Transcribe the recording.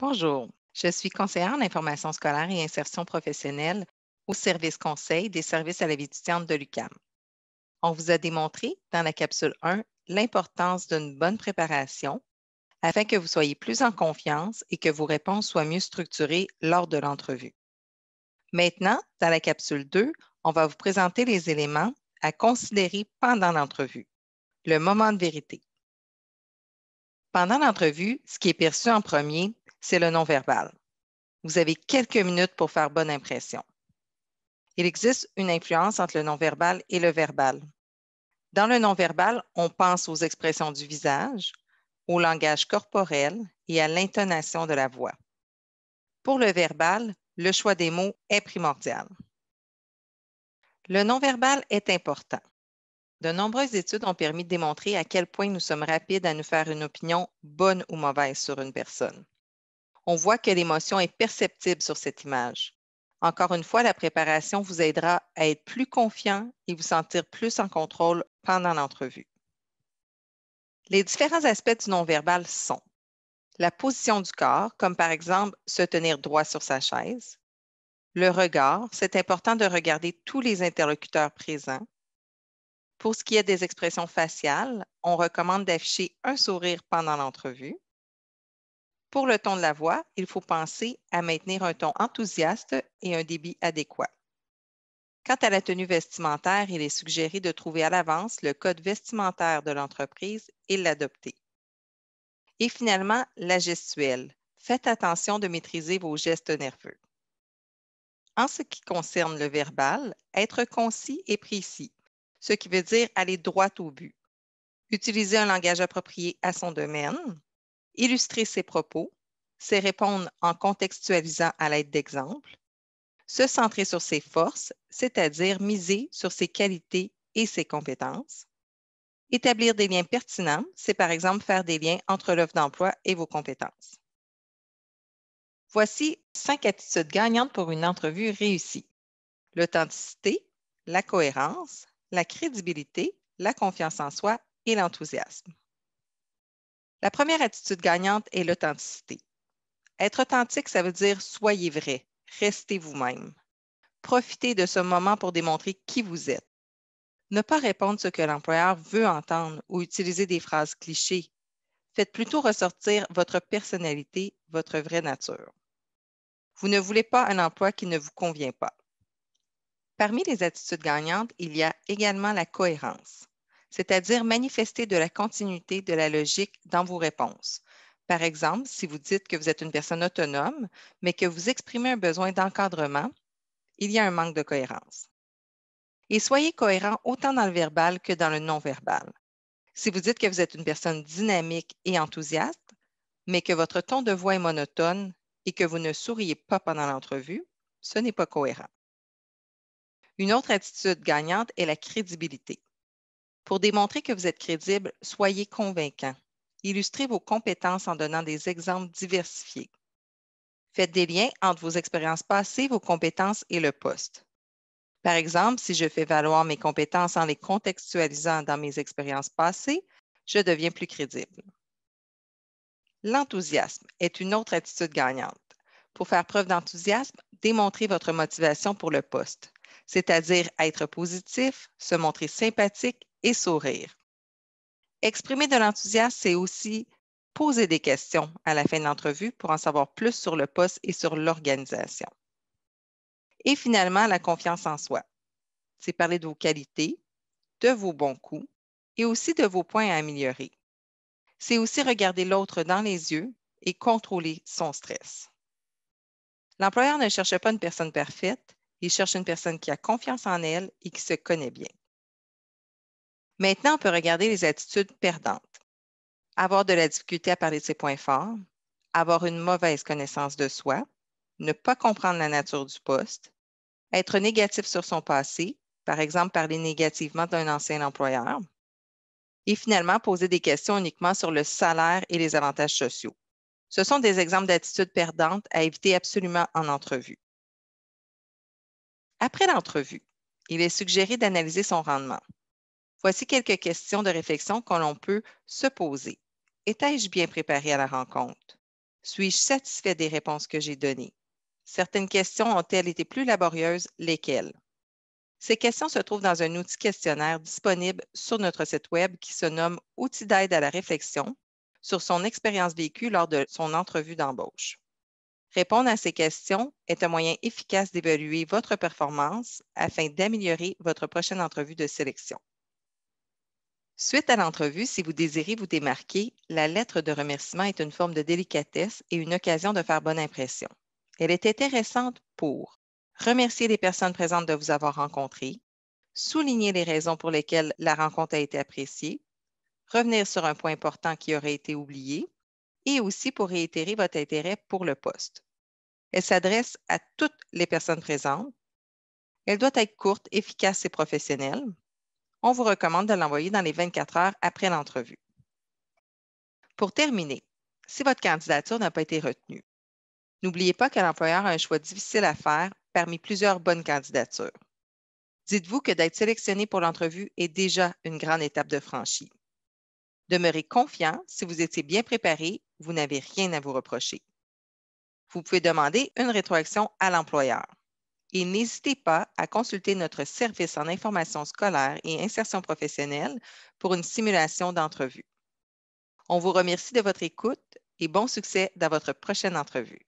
Bonjour, je suis conseillère en information scolaire et insertion professionnelle au service conseil des services à la vie étudiante de l'UCAM. On vous a démontré dans la capsule 1 l'importance d'une bonne préparation afin que vous soyez plus en confiance et que vos réponses soient mieux structurées lors de l'entrevue. Maintenant, dans la capsule 2, on va vous présenter les éléments à considérer pendant l'entrevue, le moment de vérité. Pendant l'entrevue, ce qui est perçu en premier, c'est le non-verbal. Vous avez quelques minutes pour faire bonne impression. Il existe une influence entre le non-verbal et le verbal. Dans le non-verbal, on pense aux expressions du visage, au langage corporel et à l'intonation de la voix. Pour le verbal, le choix des mots est primordial. Le non-verbal est important. De nombreuses études ont permis de démontrer à quel point nous sommes rapides à nous faire une opinion bonne ou mauvaise sur une personne on voit que l'émotion est perceptible sur cette image. Encore une fois, la préparation vous aidera à être plus confiant et vous sentir plus en contrôle pendant l'entrevue. Les différents aspects du non-verbal sont la position du corps, comme par exemple se tenir droit sur sa chaise, le regard, c'est important de regarder tous les interlocuteurs présents. Pour ce qui est des expressions faciales, on recommande d'afficher un sourire pendant l'entrevue. Pour le ton de la voix, il faut penser à maintenir un ton enthousiaste et un débit adéquat. Quant à la tenue vestimentaire, il est suggéré de trouver à l'avance le code vestimentaire de l'entreprise et l'adopter. Et finalement, la gestuelle. Faites attention de maîtriser vos gestes nerveux. En ce qui concerne le verbal, être concis et précis, ce qui veut dire aller droit au but. Utiliser un langage approprié à son domaine, Illustrer ses propos, c'est répondre en contextualisant à l'aide d'exemples. Se centrer sur ses forces, c'est-à-dire miser sur ses qualités et ses compétences. Établir des liens pertinents, c'est par exemple faire des liens entre l'offre d'emploi et vos compétences. Voici cinq attitudes gagnantes pour une entrevue réussie. L'authenticité, la cohérence, la crédibilité, la confiance en soi et l'enthousiasme. La première attitude gagnante est l'authenticité. Être authentique, ça veut dire soyez vrai, restez vous-même. Profitez de ce moment pour démontrer qui vous êtes. Ne pas répondre ce que l'employeur veut entendre ou utiliser des phrases clichés. Faites plutôt ressortir votre personnalité, votre vraie nature. Vous ne voulez pas un emploi qui ne vous convient pas. Parmi les attitudes gagnantes, il y a également la cohérence c'est-à-dire manifester de la continuité de la logique dans vos réponses. Par exemple, si vous dites que vous êtes une personne autonome, mais que vous exprimez un besoin d'encadrement, il y a un manque de cohérence. Et soyez cohérent autant dans le verbal que dans le non-verbal. Si vous dites que vous êtes une personne dynamique et enthousiaste, mais que votre ton de voix est monotone et que vous ne souriez pas pendant l'entrevue, ce n'est pas cohérent. Une autre attitude gagnante est la crédibilité. Pour démontrer que vous êtes crédible, soyez convaincant. Illustrez vos compétences en donnant des exemples diversifiés. Faites des liens entre vos expériences passées, vos compétences et le poste. Par exemple, si je fais valoir mes compétences en les contextualisant dans mes expériences passées, je deviens plus crédible. L'enthousiasme est une autre attitude gagnante. Pour faire preuve d'enthousiasme, démontrez votre motivation pour le poste, c'est-à-dire être positif, se montrer sympathique et sourire. Exprimer de l'enthousiasme, c'est aussi poser des questions à la fin de l'entrevue pour en savoir plus sur le poste et sur l'organisation. Et finalement, la confiance en soi. C'est parler de vos qualités, de vos bons coups et aussi de vos points à améliorer. C'est aussi regarder l'autre dans les yeux et contrôler son stress. L'employeur ne cherche pas une personne parfaite, il cherche une personne qui a confiance en elle et qui se connaît bien. Maintenant, on peut regarder les attitudes perdantes. Avoir de la difficulté à parler de ses points forts, avoir une mauvaise connaissance de soi, ne pas comprendre la nature du poste, être négatif sur son passé, par exemple parler négativement d'un ancien employeur, et finalement poser des questions uniquement sur le salaire et les avantages sociaux. Ce sont des exemples d'attitudes perdantes à éviter absolument en entrevue. Après l'entrevue, il est suggéré d'analyser son rendement. Voici quelques questions de réflexion que l'on peut se poser. Étais-je bien préparé à la rencontre? Suis-je satisfait des réponses que j'ai données? Certaines questions ont-elles été plus laborieuses? Lesquelles? Ces questions se trouvent dans un outil questionnaire disponible sur notre site Web qui se nomme Outils d'aide à la réflexion sur son expérience vécue lors de son entrevue d'embauche. Répondre à ces questions est un moyen efficace d'évaluer votre performance afin d'améliorer votre prochaine entrevue de sélection. Suite à l'entrevue, si vous désirez vous démarquer, la lettre de remerciement est une forme de délicatesse et une occasion de faire bonne impression. Elle est intéressante pour remercier les personnes présentes de vous avoir rencontré, souligner les raisons pour lesquelles la rencontre a été appréciée, revenir sur un point important qui aurait été oublié et aussi pour réitérer votre intérêt pour le poste. Elle s'adresse à toutes les personnes présentes. Elle doit être courte, efficace et professionnelle. On vous recommande de l'envoyer dans les 24 heures après l'entrevue. Pour terminer, si votre candidature n'a pas été retenue, n'oubliez pas que l'employeur a un choix difficile à faire parmi plusieurs bonnes candidatures. Dites-vous que d'être sélectionné pour l'entrevue est déjà une grande étape de franchie. Demeurez confiant, si vous étiez bien préparé, vous n'avez rien à vous reprocher. Vous pouvez demander une rétroaction à l'employeur et n'hésitez pas à consulter notre service en information scolaire et insertion professionnelle pour une simulation d'entrevue. On vous remercie de votre écoute et bon succès dans votre prochaine entrevue.